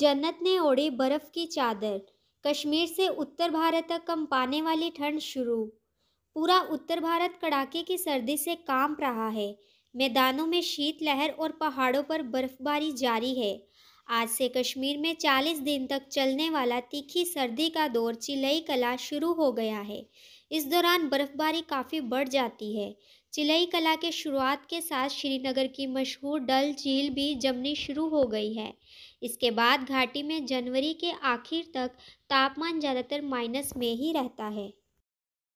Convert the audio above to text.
जन्नत ने ओढ़ी बर्फ़ की चादर कश्मीर से उत्तर भारत तक कंपाने वाली ठंड शुरू पूरा उत्तर भारत कड़ाके की सर्दी से कांप रहा है मैदानों में शीतलहर और पहाड़ों पर बर्फबारी जारी है आज से कश्मीर में 40 दिन तक चलने वाला तीखी सर्दी का दौर चिलई कला शुरू हो गया है इस दौरान बर्फबारी काफ़ी बढ़ जाती है चिलई कला के शुरुआत के साथ श्रीनगर की मशहूर डल झील भी जमनी शुरू हो गई है इसके बाद घाटी में जनवरी के आखिर तक तापमान ज़्यादातर माइनस में ही रहता है